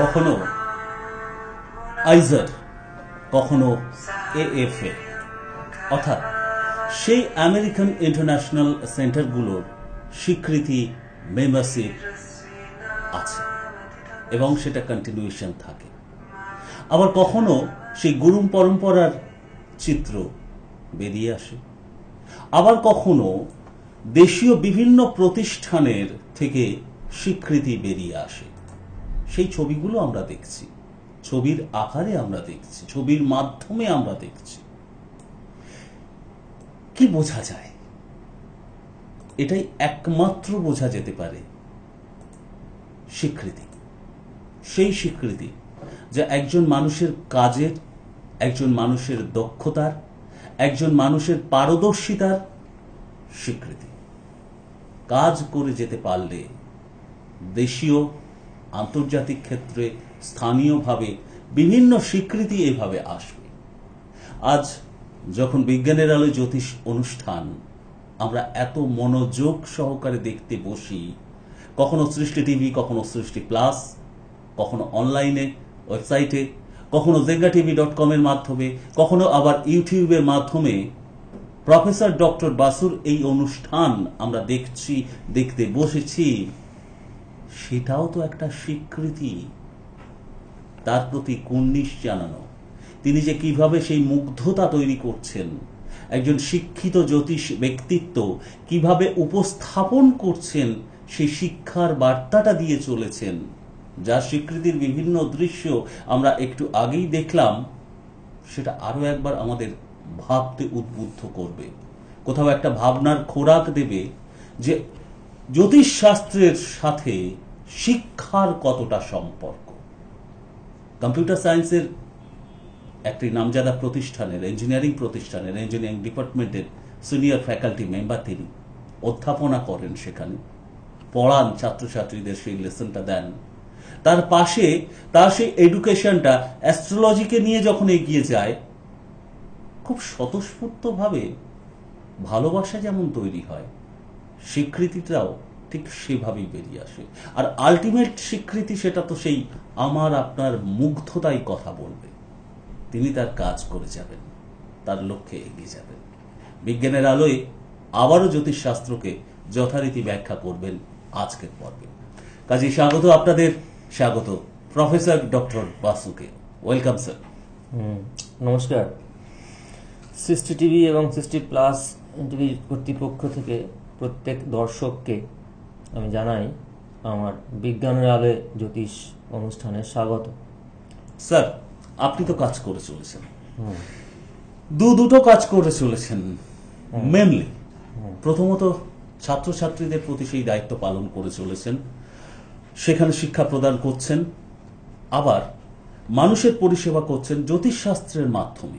কখনো আইজার কখনো এএফএ অর্থাৎ সেই আমেরিকান ইন্টারন্যাশনাল সেন্টারগুলোর স্বীকৃতি মেম্বারশিপ আছে এবং সেটা কন্টিনিউশন থাকে আবার কখনো সেই গুরুম পরম্পরার চিত্র বেরিয়ে আসে আবার কখনো দেশীয় বিভিন্ন প্রতিষ্ঠানের থেকে স্বীকৃতি বেরিয়ে আসে সেই ছবিগুলো আমরা দেখছি ছবির আকারে আমরা দেখছি ছবির মাধ্যমে আমরা দেখছি কি বোঝা যায় এটাই একমাত্র বোঝা যেতে পারে স্বীকৃতি সেই স্বীকৃতি যা একজন মানুষের কাজের একজন মানুষের দক্ষতার একজন মানুষের পারদর্শিতার স্বীকৃতি কাজ করে যেতে পারলে দেশীয় আন্তর্জাতিক ক্ষেত্রে স্থানীয়ভাবে বিভিন্ন স্বীকৃতি এভাবে আসবে আজ যখন বিজ্ঞানের আলো জ্যোতিষ অনুষ্ঠান আমরা এত মনোযোগ সহকারে দেখতে বসি কখনো সৃষ্টি টিভি কখনো সৃষ্টি প্লাস কখনো অনলাইনে ওয়েবসাইটে কখনো জেঙ্গা টিভি ডট কমের মাধ্যমে কখনো আবার ইউটিউবের মাধ্যমে প্রফেসর ডক্টর বাসুর এই অনুষ্ঠান আমরা দেখছি দেখতে বসেছি সেটাও তো একটা স্বীকৃতি তার প্রতি কুর্নিশ জানানো তিনি যে কিভাবে সেই মুগ্ধতা তৈরি করছেন একজন শিক্ষিত জ্যোতিষ ব্যক্তিত্ব কিভাবে উপস্থাপন করছেন সেই শিক্ষার বার্তাটা দিয়ে চলেছেন যার স্বীকৃতির বিভিন্ন দৃশ্য আমরা একটু আগেই দেখলাম সেটা আরও একবার আমাদের ভাবতে উদ্বুদ্ধ করবে কোথাও একটা ভাবনার খোরাক দেবে যে জ্যোতিষশাস্ত্রের সাথে শিক্ষার কতটা সম্পর্ক কম্পিউটার সায়েন্সের একটি নামজাদা প্রতিষ্ঠানের ইঞ্জিনিয়ারিং প্রতিষ্ঠানের ইঞ্জিনিয়ারিং ডিপার্টমেন্টের সিনিয়র ফ্যাকাল্টি মেম্বার তিনি অধ্যাপনা করেন সেখানে পড়ান ছাত্রছাত্রীদের সেই লেসনটা দেন তার পাশে তার সেই এডুকেশনটা অ্যাস্ট্রোলজিকে নিয়ে যখন এগিয়ে যায় খুব স্বতঃস্ফূর্তভাবে ভালোবাসা যেমন তৈরি হয় স্বীকৃতিটাও ঠিক সেভাবেই বেরিয়ে আসে আর আলটিমেট স্বীকৃতি সেটা তো সেই আমার আপনার মুগ্ধতাই কথা বলবে তিনি তার কাজ করে যাবেন তার লক্ষ্যে এগিয়ে যাবেন বিজ্ঞানের আলোয় আবারও জ্যোতিষশাস্ত্রকে যথারীতি ব্যাখ্যা করবেন আজকের পর্বে কাজে স্বাগত আপনাদের স্বাগত প্রফেসর ডক্টর বাসুকে ওয়েলকাম স্যার নমস্কার সৃষ্টি টিভি এবং সৃষ্টি প্লাস টিভি কর্তৃপক্ষ থেকে প্রত্যেক দর্শককে আমি জানাই আমার বিজ্ঞানের আলে জ্যোতিষ অনুষ্ঠানে স্বাগত স্যার আপনি তো কাজ করে চলেছেন দু দুটো কাজ করে চলেছেন মেনলি প্রথমত ছাত্রছাত্রীদের প্রতি সেই দায়িত্ব পালন করে চলেছেন সেখানে শিক্ষা প্রদান করছেন আবার মানুষের পরিষেবা করছেন জ্যোতিষশাস্ত্রের মাধ্যমে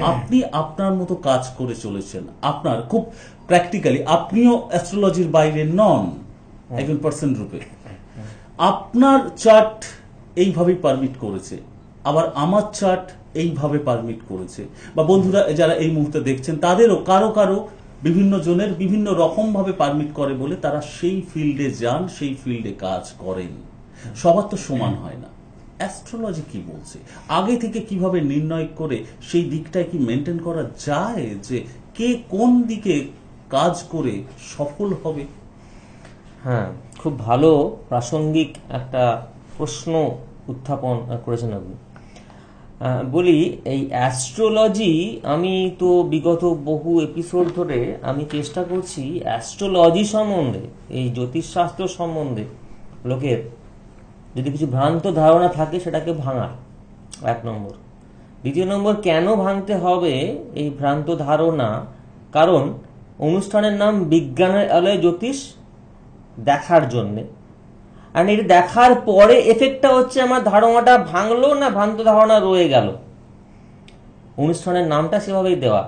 হ্যাঁ। আপনি আপনার মতো কাজ করে চলেছেন আপনার খুব প্র্যাকটিক্যালি আপনিও অ্যাস্ট্রোলজির বাইরে নন একজন পার্সন রূপে আপনার চার্ট এইভাবে পারমিট করেছে আবার আমার চার্ট এইভাবে পারমিট করেছে বা বন্ধুরা যারা এই মুহূর্তে দেখছেন তাদেরও কারো কারো বিভিন্ন জনের বিভিন্ন রকম ভাবে পারমিট করে বলে তারা সেই ফিল্ডে যান সেই ফিল্ডে কাজ করেন সবার তো সমান হয় না অ্যাস্ট্রোলজি কি বলছে আগে থেকে কিভাবে নির্ণয় করে সেই দিকটায় কি মেনটেন করা যায় যে কে কোন দিকে কাজ করে সফল হবে হ্যাঁ খুব ভালো প্রাসঙ্গিক একটা প্রশ্ন উত্থাপন করেছেন আপনি বলি এই অ্যাস্ট্রোলজি আমি তো বিগত বহু এপিসোড ধরে আমি চেষ্টা করছি অ্যাস্ট্রোলজি সম্বন্ধে এই জ্যোতিষশাস্ত্র সম্বন্ধে লোকের যদি কিছু ভ্রান্ত ধারণা থাকে সেটাকে ভাঙার এক নম্বর দ্বিতীয় নম্বর কেন ভাঙতে হবে এই ভ্রান্ত ধারণা কারণ অনুষ্ঠানের নাম বিজ্ঞানের আলোয় জ্যোতিষ দেখার জন্যে অ্যান্ড এটা দেখার পরে এফেক্টটা হচ্ছে আমার ধারণাটা ভাঙলো না ভ্রান্ত ধারণা রয়ে গেল অনুষ্ঠানের নামটা সেভাবেই দেওয়া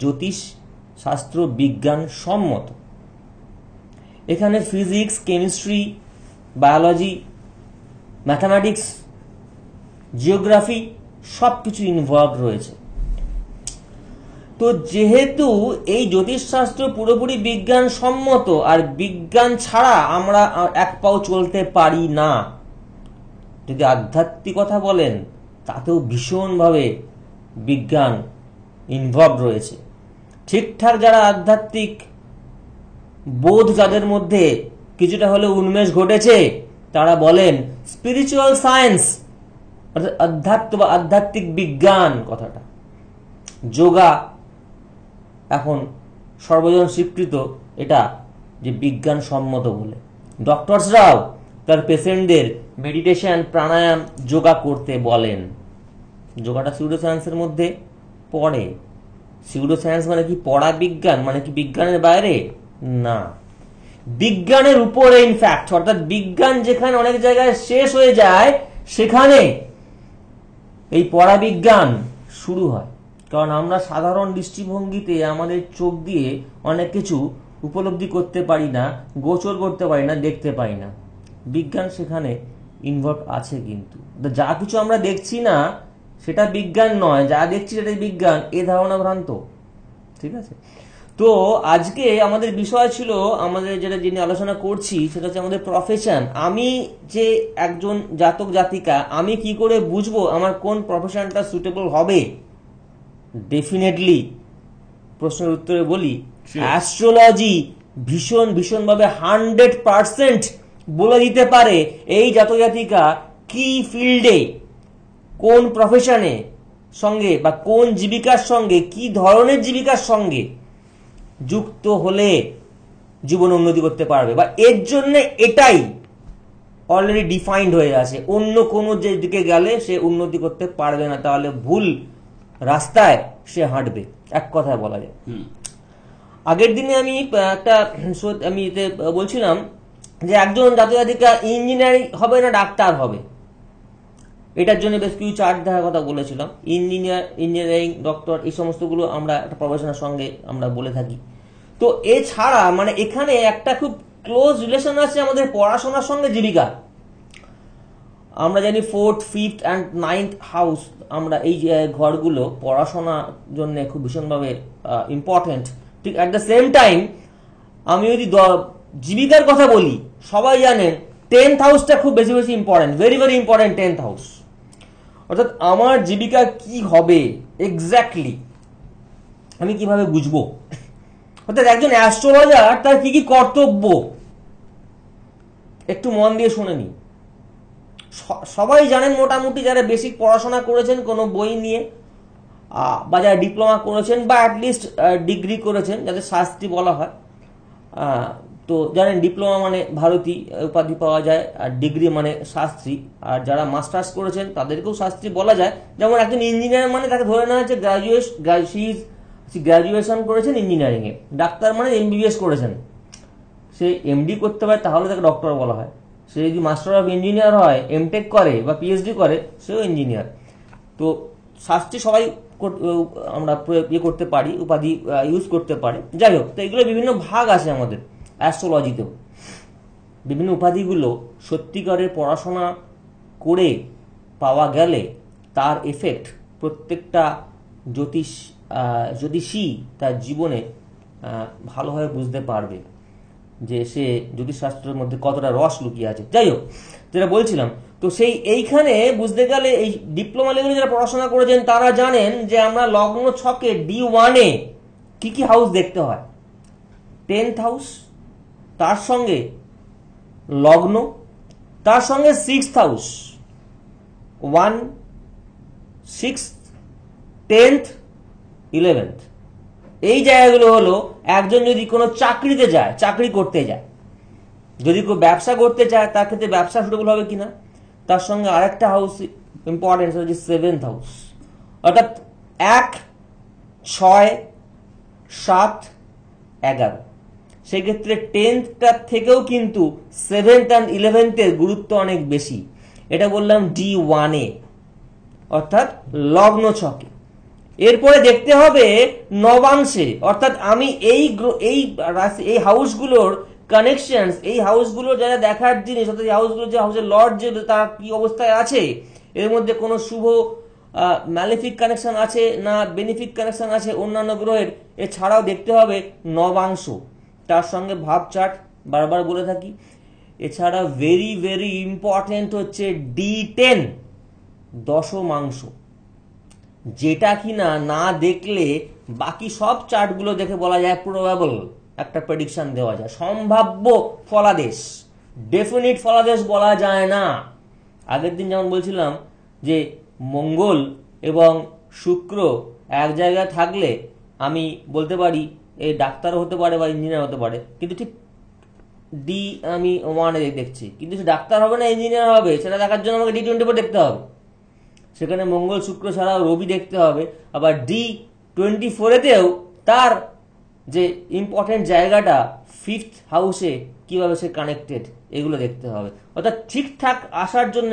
জ্যোতিষ শাস্ত্র বিজ্ঞান সম্মত এখানে physics chemistry biology mathematics geography সব কিছু ইনভলভ রয়েছে তো যেহেতু এই জ্যোতিষশাস্ত্র পুরোপুরি বিজ্ঞানসম্মত আর বিজ্ঞান ছাড়া আমরা এক পাও চলতে পারি না যদি আধ্যাত্মিকতা বলেন তাতেও ভীষণভাবে বিজ্ঞান ইনভলভ রয়েছে ঠিকঠাক যারা আধ্যাত্মিক বোধ যাদের মধ্যে কিছুটা হলেও উন্মেষ ঘটেছে তারা বলেন স্পিরিচুয়াল সায়েন্স অর্থাৎ আধ্যাত্ম বা আধ্যাত্মিক বিজ্ঞান কথাটা যোগা এখন সর্বজন স্বীকৃত এটা যে বিজ্ঞানসম্মত বলে ডক্টরসরাও তার পেশেন্টদের মেডিটেশন প্রাণায়াম যোগা করতে বলেন যোগাটা সিউডো সায়েন্সের মধ্যে পড়ে সিউডো সায়েন্স মানে কি পড়া বিজ্ঞান মানে কি বিজ্ঞানের বাইরে না বিজ্ঞানের উপরে ইনফ্যাক্ট অর্থাৎ বিজ্ঞান যেখানে অনেক জায়গায় শেষ হয়ে যায় সেখানে এই পরাবিজ্ঞান শুরু হয় কারণ আমরা সাধারণ দৃষ্টিভঙ্গিতে আমাদের চোখ দিয়ে অনেক কিছু উপলব্ধি করতে পারি না গোচর করতে পারি না দেখতে পারি না বিজ্ঞান সেখানে ইনভলভ আছে কিন্তু যা কিছু আমরা দেখছি না সেটা বিজ্ঞান নয় যা দেখছি সেটাই বিজ্ঞান এ ধারণা ভ্রান্ত ঠিক আছে তো আজকে আমাদের বিষয় ছিল আমাদের যেটা যিনি আলোচনা করছি সেটা হচ্ছে আমাদের প্রফেশন আমি যে একজন জাতক জাতিকা আমি কি করে বুঝবো আমার কোন প্রফেশনটা সুটেবল হবে ডেফিনেটলি প্রশ্নের উত্তরে বলি অ্যাস্ট্রোলজি ভীষণ ভীষণভাবে হান্ড্রেড পারসেন্ট বলে দিতে পারে এই জাতক জাতিকা কি ফিল্ডে কোন প্রফেশনে সঙ্গে বা কোন জীবিকার সঙ্গে কি ধরনের জীবিকার সঙ্গে যুক্ত হলে জীবন উন্নতি করতে পারবে বা এর জন্য এটাই অলরেডি ডিফাইন্ড হয়ে আছে অন্য কোনো যে দিকে গেলে সে উন্নতি করতে পারবে না তাহলে ভুল রাস্তায় সে হাঁটবে এক কথায় বলা যায় আগের দিনে আমি একটা আমি বলছিলাম যে একজন জাতীয় ইঞ্জিনিয়ারিং হবে না ডাক্তার হবে এটার জন্য বেশ কিছু চার্ট দেখার কথা বলেছিলাম ইঞ্জিনিয়ার ইঞ্জিনিয়ারিং ডক্টর এই সমস্তগুলো আমরা একটা প্রফেশনের সঙ্গে আমরা বলে থাকি তো এছাড়া মানে এখানে একটা খুব ক্লোজ রিলেশন আছে আমাদের পড়াশোনার সঙ্গে জীবিকা আমরা জানি fourth fifth and ninth house আমরা এই যে ঘরগুলো পড়াশোনার জন্য খুব ভীষণভাবে ইম্পর্টেন্ট ঠিক অ্যাট দ্য সেম টাইম আমি যদি জীবিকার কথা বলি সবাই জানেন টেন্থ হাউসটা খুব বেশি বেশি important very very important tenth house অর্থাৎ আমার জীবিকা কি হবে এক্স্যাক্টলি আমি কিভাবে বুঝবো অর্থাৎ একজন অ্যাস্ট্রোলজার তার কি কি কর্তব্য একটু মন দিয়ে শুনে নিন সবাই জানেন মোটামুটি যারা বেসিক পড়াশোনা করেছেন কোনো বই নিয়ে বা যারা ডিপ্লোমা করেছেন বা অ্যাটলিস্ট ডিগ্রি করেছেন যাদের শাস্তি বলা হয় তো জানেন ডিপ্লোমা মানে ভারতী উপাধি পাওয়া যায় আর ডিগ্রি মানে শাস্ত্রী আর যারা মাস্টার্স করেছেন তাদেরকেও শাস্ত্রী বলা যায় যেমন একজন ইঞ্জিনিয়ার মানে তাকে ধরে নেওয়া হচ্ছে গ্রাজুয়েশন গ্র্যাজুয়েশন করেছেন ইঞ্জিনিয়ারিংয়ে ডাক্তার মানে এমবিবিএস করেছেন সে এমডি করতে পারে তাহলে তাকে ডক্টর বলা হয় সে যদি মাস্টার অফ ইঞ্জিনিয়ার হয় এমটেক করে বা পিএইচডি করে সেও ইঞ্জিনিয়ার তো শাস্ত্রী সবাই আমরা ইয়ে করতে পারি উপাধি ইউজ করতে পারি যাই হোক তো এগুলো বিভিন্ন ভাগ আছে আমাদের অ্যাস্ট্রোলজিতেও বিভিন্ন উপাধিগুলো সত্যিকারের পড়াশোনা করে পাওয়া গেলে তার এফেক্ট প্রত্যেকটা জ্যোতিষ জ্যোতিষী তার জীবনে ভালোভাবে বুঝতে পারবে যে সে জ্যোতিষশাস্ত্রের মধ্যে কতটা রস লুকিয়ে আছে যাই হোক যেটা বলছিলাম তো সেই এইখানে বুঝতে গেলে এই ডিপ্লোমা লেভেলে যারা পড়াশোনা করেছেন তারা জানেন যে আমরা লগ্ন ছকে ডি ওয়ানে কি কি হাউস দেখতে হয় টেন্থ হাউস তার সঙ্গে লগ্ন তার সঙ্গে six house one six tenth eleventh এই জায়গাগুলো হলো একজন যদি কোনো চাকরিতে যায় চাকরি করতে যায় যদি কেউ ব্যবসা করতে চায় তার ক্ষেত্রে ব্যবসা সুটেবল হবে কিনা তার সঙ্গে আরেকটা হাউস ইম্পর্টেন্স হচ্ছে সেভেন্থ হাউস অর্থাৎ এক ছয় সাত এগারো সেক্ষেত্রে টেন্থটার থেকেও কিন্তু সেভেন্থ অ্যান্ড ইলেভেন্থের গুরুত্ব অনেক বেশি এটা বললাম ডি ওয়ানে অর্থাৎ লগ্ন ছকে এরপরে দেখতে হবে নবাংশে অর্থাৎ আমি এই এই এই হাউসগুলোর কানেকশনস এই হাউসগুলোর যারা দেখার জিনিস অর্থাৎ এই হাউসগুলো যে হাউসের লর্ড যে তার কি অবস্থায় আছে এর মধ্যে কোনো শুভ ম্যালিফিক কানেকশন আছে না বেনিফিক কানেকশন আছে অন্যান্য গ্রহের এছাড়াও দেখতে হবে নবাংশ তার সঙ্গে ভাব চার্ট বারবার বলে থাকি এছাড়া ভেরি ভেরি ইম্পর্টেন্ট হচ্ছে ডি টেন দশমাংশ যেটা না না দেখলে বাকি সব চার্টগুলো দেখে বলা যায় প্রোবাবল একটা প্রেডিকশন দেওয়া যায় সম্ভাব্য ফলাদেশ ডেফিনিট ফলাদেশ বলা যায় না আগের দিন যেমন বলছিলাম যে মঙ্গল এবং শুক্র এক জায়গায় থাকলে আমি বলতে পারি এই ডাক্তারও হতে পারে বা ইঞ্জিনিয়ার হতে পারে কিন্তু ঠিক ডি আমি ওয়ানে দেখছি কিন্তু সে ডাক্তার হবে না ইঞ্জিনিয়ার হবে সেটা দেখার জন্য আমাকে ডি টোয়েন্টি ফোর দেখতে হবে সেখানে মঙ্গল শুক্র ছাড়াও রবি দেখতে হবে আবার ডি টোয়েন্টি ফোরেতেও তার যে ইম্পর্টেন্ট জায়গাটা ফিফথ হাউসে কীভাবে সে কানেক্টেড এগুলো দেখতে হবে অর্থাৎ ঠিকঠাক আসার জন্য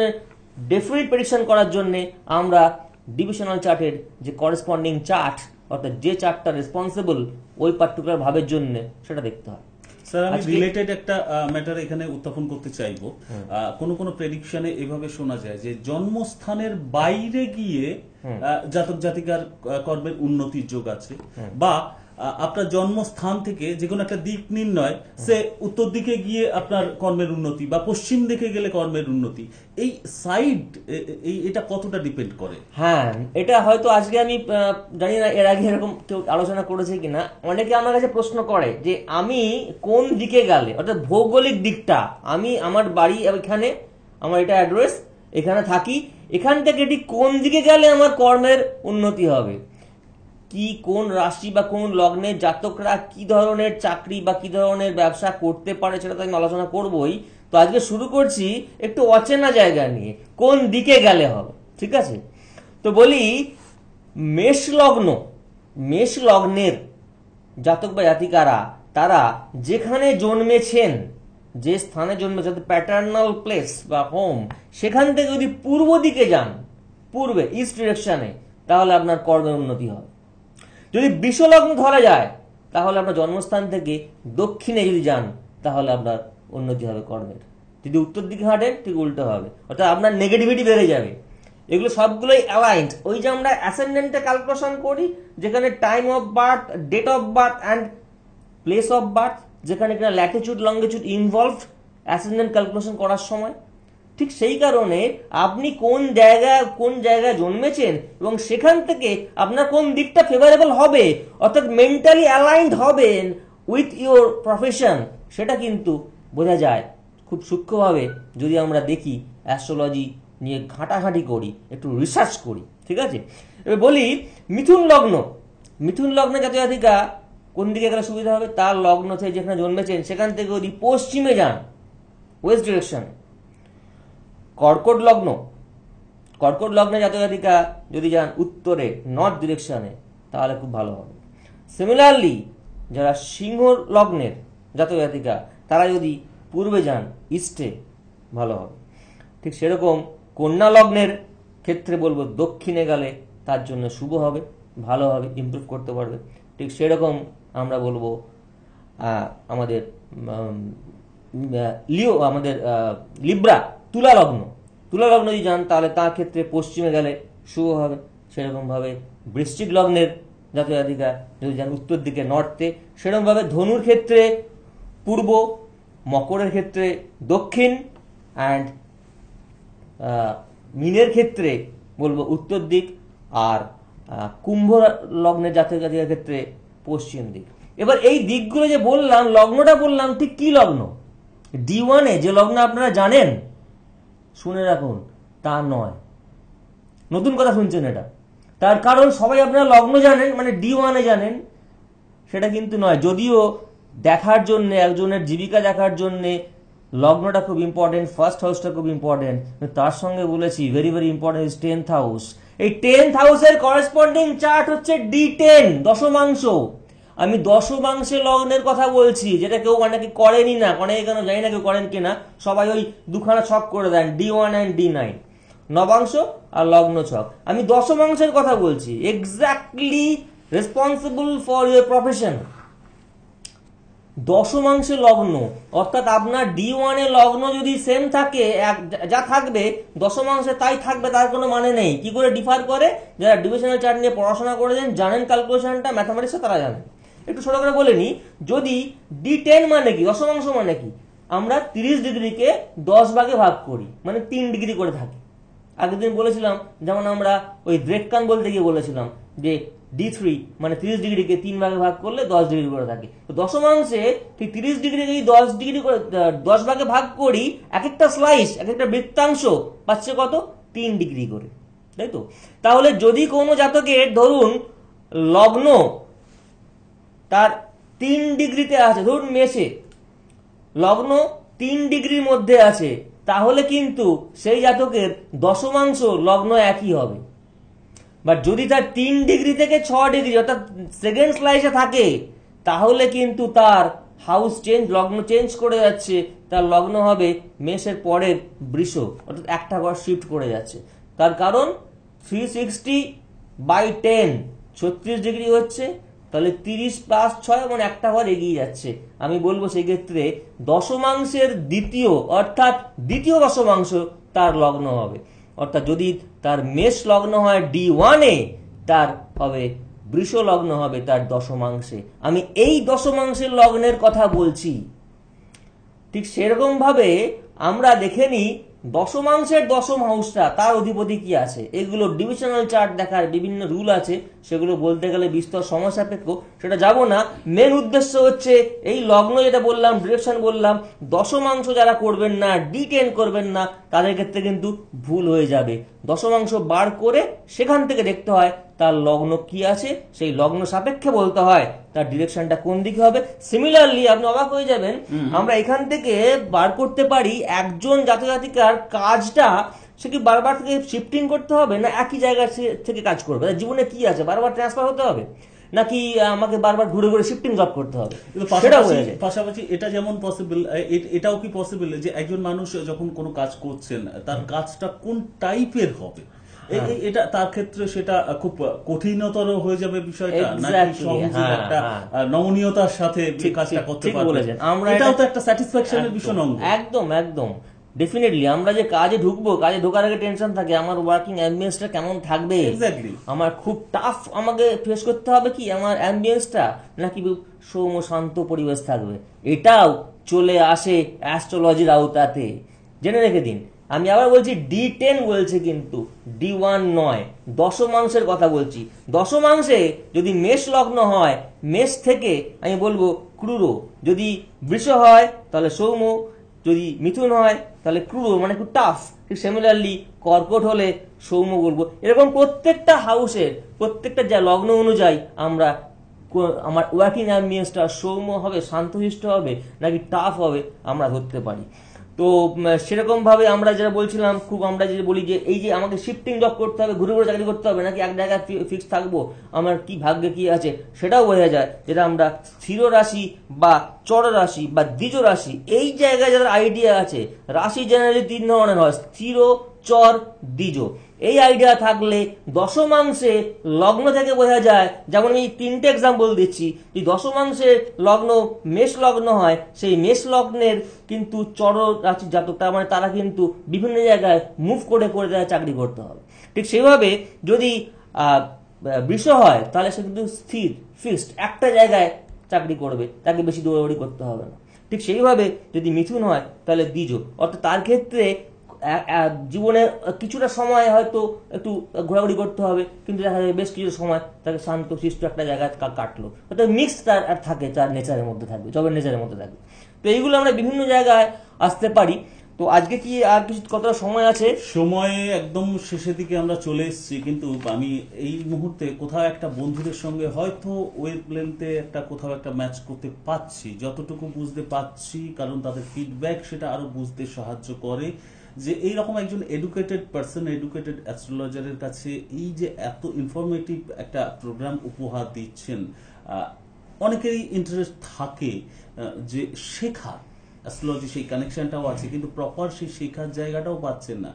ডেফিনিট প্রেডিকশন করার জন্যে আমরা ডিভিশনাল চার্টের যে করেসপন্ডিং চার্ট অর্থাৎ যে চারটা রেসপন্সিবল ওই পার্টিকুলার ভাবের জন্য সেটা দেখতে হয় স্যার আমি রিলেটেড একটা ম্যাটার এখানে উত্থাপন করতে চাইবো কোন কোন প্রেডিকশনে এভাবে শোনা যায় যে জন্মস্থানের বাইরে গিয়ে জাতক জাতিকার কর্মের উন্নতির যোগ আছে বা আপনার জন্মস্থান থেকে যে কোনো একটা দিক নির্ণয় সে উত্তর দিকে গিয়ে আপনার কর্মের উন্নতি বা পশ্চিম দিকে গেলে কর্মের উন্নতি এই সাইড এই এটা কতটা ডিপেন্ড করে হ্যাঁ এটা হয়তো আজকে আমি জানি না এর আগে এরকম কেউ আলোচনা করেছে কিনা অনেকে আমার কাছে প্রশ্ন করে যে আমি কোন দিকে গেলে অর্থাৎ ভৌগোলিক দিকটা আমি আমার বাড়ি এখানে আমার এটা অ্যাড্রেস এখানে থাকি এখান থেকে এটি কোন দিকে গেলে আমার কর্মের উন্নতি হবে কি কোন রাশি বা কোন লগ্নের জাতকরা কি ধরনের চাকরি বা কি ধরনের ব্যবসা করতে পারে সেটা তো আমি আলোচনা করবই তো আজকে শুরু করছি একটু অচেনা জায়গা নিয়ে কোন দিকে গেলে হবে ঠিক আছে তো বলি মেষ লগ্ন মেষ লগ্নের জাতক বা জাতিকারা তারা যেখানে জন্মেছেন যে স্থানে জন্মেছে প্যাটার্নাল প্লেস বা হোম সেখান থেকে যদি পূর্ব দিকে যান পূর্বে ইস্ট ডিরেকশনে তাহলে আপনার কর্মের উন্নতি হয় যদি বিশ্বলগ্ন ধরা যায় তাহলে আপনার জন্মস্থান থেকে দক্ষিণে যদি যান তাহলে আপনার উন্নতি হবে কর্মের যদি উত্তর দিকে হাঁটেন ঠিক উল্টো হবে অর্থাৎ আপনার নেগেটিভিটি বেড়ে যাবে এগুলো সবগুলোই অ্যালাইন্ড ওই যে আমরা অ্যাসেন্ডেন্টে ক্যালকুলেশন করি যেখানে time of birth date of birth and place of birth যেখানে কিনা latitude longitude involve ascendant calculation করার সময় ঠিক সেই কারণে আপনি কোন জায়গা কোন জায়গায় জন্মেছেন এবং সেখান থেকে আপনার কোন দিকটা ফেভারেবল হবে অর্থাৎ মেন্টালি অ্যালাইন্ড হবেন উইথ ইওর প্রফেশন সেটা কিন্তু বোঝা যায় খুব সূক্ষ্মভাবে যদি আমরা দেখি অ্যাস্ট্রোলজি নিয়ে ঘাঁটাঘাঁটি করি একটু রিসার্চ করি ঠিক আছে এবার বলি মিথুন লগ্ন মিথুন লগ্নে জাতীয় জাতিকা কোন দিকে গেলে সুবিধা হবে তার লগ্ন থেকে যেখানে জন্মেছেন সেখান থেকে যদি পশ্চিমে যান ওয়েস্ট ডিরেকশন কর্কট লগ্ন কর্কট লগ্নে জাতক জাতিকা যদি যান উত্তরে নর্থ ডিরেকশনে তাহলে খুব ভালো হবে সিমিলারলি যারা সিংহ লগ্নের জাতক জাতিকা তারা যদি পূর্বে যান ইস্টে ভালো হবে ঠিক সেরকম কন্যা লগ্নের ক্ষেত্রে বলবো দক্ষিণে গেলে তার জন্য শুভ হবে ভালো হবে ইম্প্রুভ করতে পারবে ঠিক সেরকম আমরা বলবো আমাদের লিও আমাদের লিব্রা তুলা লগ্ন তুলা লগ্ন যদি যান তাহলে তার ক্ষেত্রে পশ্চিমে গেলে শুভ হবে সেরকমভাবে বৃশ্চিক লগ্নের জাতীয় জাতিকা যদি যান উত্তর দিকে নর্থে সেরকমভাবে ধনুর ক্ষেত্রে পূর্ব মকরের ক্ষেত্রে দক্ষিণ অ্যান্ড মিনের ক্ষেত্রে বলবো উত্তর দিক আর কুম্ভ লগ্নের জাতীয় জাতিকার ক্ষেত্রে পশ্চিম দিক এবার এই দিকগুলো যে বললাম লগ্নটা বললাম ঠিক কি লগ্ন ডি ওয়ানে যে লগ্ন আপনারা জানেন শুনে রাখুন তা নয় নতুন কথা শুনছেন এটা তার কারণ সবাই আপনারা লগ্ন জানেন মানে ডি ওয়ানে জানেন সেটা কিন্তু নয় যদিও দেখার জন্য একজনের জীবিকা দেখার জন্যে লগ্নটা খুব ইম্পর্টেন্ট ফার্স্ট হাউসটা খুব ইম্পর্টেন্ট তার সঙ্গে বলেছি very very important is tenth house এই টেন্থ হাউসের করেসপন্ডিং চার্ট হচ্ছে ডি টেন দশমাংশ আমি দশ লগ্নের কথা বলছি যেটা কেউ অনেকে মানে করেনি না অনেকে মানে কেন জানি না কেউ করেন কিনা সবাই ওই দুখানা ছক করে দেন D one and D nine নবাংশ আর লগ্ন ছক আমি দশমাংশের কথা বলছি exactly responsible for your profession দশমাংশে লগ্ন অর্থাৎ আপনার ডি ওয়ানে লগ্ন যদি সেম থাকে যা থাকবে দশমাংশে তাই থাকবে তার কোনো মানে নেই কি করে ডিফার করে যারা ডিভিশনাল চার্ট নিয়ে পড়াশোনা করেছেন জানেন ক্যালকুলেশনটা ম্যাথামেটিক্সে তারা জানেন একটু ছোট করে বলে নিই যদি ডি টেন মানে কি দশমাংশ মানে কি আমরা তিরিশ ডিগ্রিকে দশ ভাগে ভাগ করি মানে তিন ডিগ্রি করে থাকি আগের দিন বলেছিলাম যেমন আমরা ওই ব্রেককান বলতে গিয়ে বলেছিলাম যে ডি থ্রি মানে তিরিশ ডিগ্রিকে তিন ভাগে ভাগ করলে দশ ডিগ্রি করে থাকে তো দশমাংশে ঠিক তিরিশ ডিগ্রি যদি দশ ডিগ্রি করে দশ ভাগে ভাগ করি এক একটা স্লাইস এক একটা বৃত্তাংশ পাচ্ছে কত তিন ডিগ্রি করে তাই তো তাহলে যদি কোনো জাতকের ধরুন লগ্ন তার তিন ডিগ্রিতে আছে ধরুন মেষে লগ্ন তিন ডিগ্রির মধ্যে আছে তাহলে কিন্তু সেই জাতকের দশমাংশ লগ্ন একই হবে বা যদি তার তিন ডিগ্রি থেকে ছ ডিগ্রি অর্থাৎ সেকেন্ড স্লাইসে থাকে তাহলে কিন্তু তার হাউস চেঞ্জ লগ্ন চেঞ্জ করে যাচ্ছে তার লগ্ন হবে মেষের পরের বৃষ অর্থাৎ একটা ঘর শিফট করে যাচ্ছে তার কারণ থ্রি সিক্সটি বাই টেন ছত্রিশ ডিগ্রি হচ্ছে তাহলে তিরিশ প্লাস ছয় এবং একটা ঘর এগিয়ে যাচ্ছে আমি বলবো সেক্ষেত্রে দশমাংশের দ্বিতীয় অর্থাৎ দ্বিতীয় দশমাংশ তার লগ্ন হবে অর্থাৎ যদি তার মেষ লগ্ন হয় ডি ওয়ানে তার হবে বৃষ লগ্ন হবে তার দশমাংশে আমি এই দশমাংশের লগ্নের কথা বলছি ঠিক সেরকমভাবে আমরা দেখে নিই দশমাংশের দশম হাউসটা তার অধিপতি কি আছে এগুলো ডিভিশনাল চার্ট দেখার বিভিন্ন রুল আছে সেগুলো বলতে গেলে বিস্তর সময় সাপেক্ষ সেটা যাব না মেন উদ্দেশ্য হচ্ছে এই লগ্ন যেটা বললাম ডিরেকশন বললাম দশমাংশ যারা করবেন না ডিটেন করবেন না তাদের ক্ষেত্রে কিন্তু ভুল হয়ে যাবে দশমাংশ বার করে সেখান থেকে দেখতে হয় তার লগ্ন কি আছে সেই লগ্ন সাপেক্ষে বলতে হয় তার ডিরেকশনটা কোন দিকে হবে সিমিলারলি আপনি অবাক হয়ে যাবেন আমরা এখান থেকে বার করতে পারি একজন জাতিকার কাজটা সে কি বারবার থেকে শিফটিং করতে হবে না একই জায়গা থেকে কাজ করবে জীবনে কি আছে বারবার ট্রান্সফার হতে হবে নাকি আমাকে বারবার ঘুরে ঘুরে শিফটিং জব করতে হবে পাশাপাশি এটা যেমন পসিবল এটাও কি পসিবল যে একজন মানুষ যখন কোনো কাজ করছেন তার কাজটা কোন টাইপের হবে হ্যাঁ। এটা তার ক্ষেত্রে সেটা খুব কঠিনতর হয়ে যাবে বিষয়টা হ্যাঁ, একটা হ্যাঁ। নমনীয়তার সাথে কাজটা করতে পারবে এটাও তো একটা স্যাটিসফ্যাকশনের ভীষণ একদম একদম ডেফিনেটলি আমরা যে কাজে ঢুকবো কাজে ঢোকার আগে টেনশন থাকে আমার ওয়ার্কিং অ্যাম্বিয়েন্সটা কেমন থাকবে আমার খুব টাফ আমাকে ফেস করতে হবে কি আমার অ্যাম্বিয়েন্সটা নাকি সৌম শান্ত পরিবেশ থাকবে এটাও চলে আসে অ্যাস্ট্রোলজির আওতাতে জেনে রেখে দিন আমি আবার বলছি ডি টেন বলছে কিন্তু ডি ওয়ান নয় দশমাংশের কথা বলছি দশমাংশে যদি মেষ লগ্ন হয় মেষ থেকে আমি বলবো ক্রুরো যদি বৃষ হয় তাহলে সৌম যদি মিথুন হয় তাহলে ক্রুর মানে একটু টাফ ঠিক সিমিলারলি কর্কট হলে সৌম্য বলবো এরকম প্রত্যেকটা হাউসের প্রত্যেকটা যা লগ্ন অনুযায়ী আমরা আমার ওয়ার্কিং অ্যাম্বিয়েন্সটা সৌম্য হবে শান্তশিষ্ট হবে নাকি টাফ হবে আমরা ধরতে পারি তো সেরকমভাবে আমরা যেটা বলছিলাম খুব আমরা যে বলি যে এই যে আমাকে শিফটিং জব করতে হবে ঘুরে ঘুরে চাকরি করতে হবে নাকি এক জায়গায় ফিক্স থাকবো আমার কি ভাগ্যে কি আছে সেটাও বোঝা যায় যেটা আমরা স্থির রাশি বা চর রাশি বা দ্বিজ রাশি এই জায়গায় যাদের আইডিয়া আছে রাশি জেনারেলি তিন ধরনের হয় স্থির চর দ্বিজ এই আইডিয়া থাকলে দশমাংশে লগ্ন থেকে বোঝা যায় যেমন আমি তিনটে এক্সাম্পল দিচ্ছি যে দশমাংশে লগ্ন মেষ লগ্ন হয় সেই মেষ লগ্নের কিন্তু চর রাশি জাতক তার মানে তারা কিন্তু বিভিন্ন জায়গায় মুভ করে করে তারা চাকরি করতে হবে ঠিক সেভাবে যদি বৃষ হয় তাহলে সে কিন্তু স্থির ফিক্সড একটা জায়গায় চাকরি করবে তাকে বেশি দৌড়াদৌড়ি করতে হবে না ঠিক সেইভাবে যদি মিথুন হয় তাহলে দ্বিজ অর্থাৎ তার ক্ষেত্রে জীবনে কিছুটা সময় হয়তো একটু ঘোরাঘুরি করতে হবে কিন্তু দেখা যায় বেশ কিছু সময় তাকে শান্ত সৃষ্ট একটা জায়গায় কাটলো অর্থাৎ মিক্স তার আর থাকে তার নেচারের মধ্যে থাকবে জবের নেচারের মধ্যে থাকবে তো এইগুলো আমরা বিভিন্ন জায়গায় আসতে পারি তো আজকে কি আর কিছু কতটা সময় আছে সময়ে একদম শেষের দিকে আমরা চলে এসেছি কিন্তু আমি এই মুহূর্তে কোথাও একটা বন্ধুদের সঙ্গে হয়তো ওয়েব লেন্থে একটা কোথাও একটা ম্যাচ করতে পারছি যতটুকু বুঝতে পারছি কারণ তাদের ফিডব্যাক সেটা আরো বুঝতে সাহায্য করে যে এই রকম একজন এডুকেটেড পার্সন এডুকেটেড অ্যাস্ট্রোলজারের কাছে এই যে এত ইনফরমেটিভ একটা প্রোগ্রাম উপহার দিচ্ছেন অনেকেরই ইন্টারেস্ট থাকে যে শেখা অ্যাস্ট্রোলজি সেই কানেকশনটাও আছে কিন্তু প্রপার সেই শেখার জায়গাটাও পাচ্ছেন না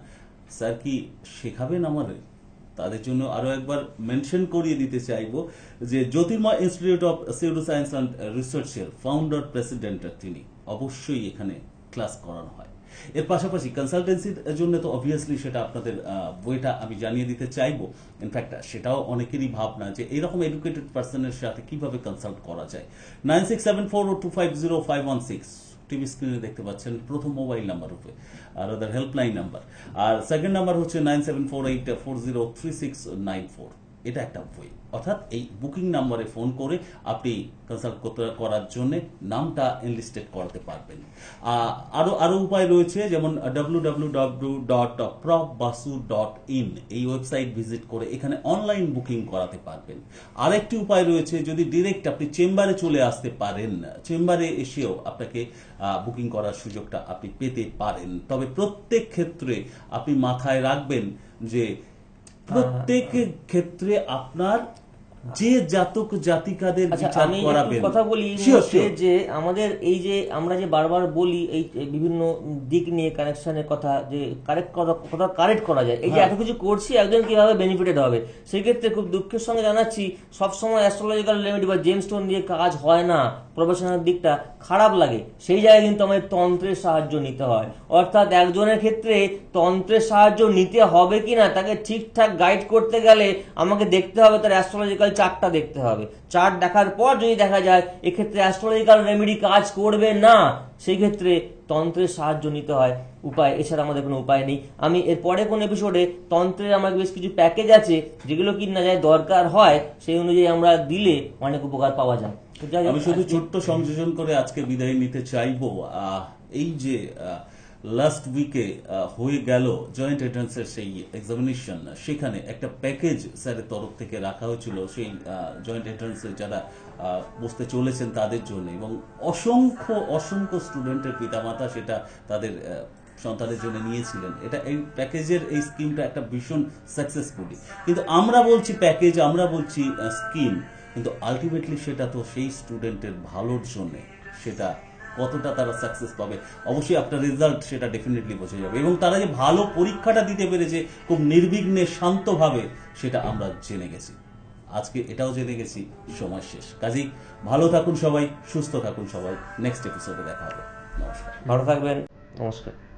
স্যার কি শেখাবেন আমাদের তাদের জন্য আরও একবার মেনশন করিয়ে দিতে চাইব যে জ্যোতির্ময় ইনস্টিটিউট অফ সিউরো সায়েন্স অ্যান্ড রিসার্চের ফাউন্ডার প্রেসিডেন্ট তিনি অবশ্যই এখানে ক্লাস করানো হয় এর পাশাপাশি কনসালটেন্সির জন্য তো অবভিয়াসলি সেটা আপনাদের বইটা আমি জানিয়ে দিতে চাইবো ইনফ্যাক্ট সেটাও অনেকেরই ভাবনা যে এইরকম এডুকেটেড পার্সনের সাথে কিভাবে কনসাল্ট করা যায় nine six seven four two five zero five one six TV স্ক্রিনে দেখতে পাচ্ছেন প্রথম মোবাইল নাম্বার রূপে আর ওদের হেল্পলাইন নাম্বার আর সেকেন্ড নাম্বার হচ্ছে nine seven four eight four zero three six nine four এটা একটা ওয়ে অর্থাৎ এই বুকিং নাম্বারে ফোন করে আপনি কনসাল্ট করার জন্য নামটা এনলিস্টেড করাতে পারবেন আরও আরো উপায় রয়েছে যেমন W dot Basu dot in এই ওয়েবসাইট ভিজিট করে এখানে অনলাইন বুকিং করাতে পারবেন আরেকটি উপায় রয়েছে যদি ডিরেক্ট আপনি চেম্বারে চলে আসতে পারেন চেম্বারে এসেও আপনাকে বুকিং করার সুযোগটা আপনি পেতে পারেন তবে প্রত্যেক ক্ষেত্রে আপনি মাথায় রাখবেন যে প্রত্যেক ক্ষেত্রে আপনার যে জাতক জাতিকাদের আচ্ছা, কথা বলি যে আমাদের এই যে আমরা যে বারবার বলি এই বিভিন্ন দিক নিয়ে কানেকশনের কথা যে কারেক্ট করা কথা কারেক্ট করা যায় এই যে হ্যাঁ। এত কিছু করছি একজন কিভাবে বেনিফিটেড হবে সেক্ষেত্রে খুব দুঃখের সঙ্গে জানাচ্ছি সবসময় অ্যাস্ট্রোলজিক্যাল রেমেডি বা জেমস্টোন দিয়ে কাজ হয় না প্রফেশনাল দিকটা খারাপ লাগে সেই জায়গায় কিন্তু আমাদের তন্ত্রের সাহায্য নিতে হয় অর্থাৎ একজনের ক্ষেত্রে তন্ত্রের সাহায্য নিতে হবে কি না তাকে ঠিকঠাক গাইড করতে গেলে আমাকে দেখতে হবে তার অ্যাস্ট্রোলজিক্যাল চার্টটা দেখতে হবে চার্ট দেখার পর যদি দেখা যায় এক্ষেত্রে অ্যাস্ট্রোলজিক্যাল রেমেডি কাজ করবে না সেই ক্ষেত্রে তন্ত্রের সাহায্য নিতে হয় উপায় এছাড়া আমাদের কোনো উপায় নেই আমি এর পরে কোন এপিসোডে তন্ত্রের আমার বেশ কিছু প্যাকেজ আছে যেগুলো না যায় দরকার হয় সেই অনুযায়ী আমরা দিলে অনেক উপকার পাওয়া যায় আমি শুধু ছোট্ট সংযোজন করে আজকে বিদায় নিতে চাইবো এই যে লাস্ট উইকে হয়ে গেল জয়েন্ট এন্ট্রান্সের সেই এক্সামিনেশন সেখানে একটা প্যাকেজ স্যারের তরফ থেকে রাখা হয়েছিল সেই জয়েন্ট এন্ট্রান্সে যারা বসতে চলেছেন তাদের জন্য এবং অসংখ্য অসংখ্য স্টুডেন্টের পিতামাতা সেটা তাদের সন্তানের জন্য নিয়েছিলেন এটা এই প্যাকেজের এই স্কিমটা একটা ভীষণ সাকসেসফুলি কিন্তু আমরা বলছি প্যাকেজ আমরা বলছি স্কিম কিন্তু আলটিমেটলি সেটা তো সেই স্টুডেন্টের ভালোর জন্য সেটা কতটা তারা সাকসেস পাবে অবশ্যই আপনার রেজাল্ট সেটা ডেফিনেটলি বোঝা যাবে এবং তারা যে ভালো পরীক্ষাটা দিতে পেরেছে খুব নির্বিঘ্নে শান্তভাবে সেটা আমরা জেনে গেছি আজকে এটাও জেনে গেছি সময় শেষ কাজেই ভালো থাকুন সবাই সুস্থ থাকুন সবাই নেক্সট এপিসোডে দেখা হবে নমস্কার ভালো থাকবেন নমস্কার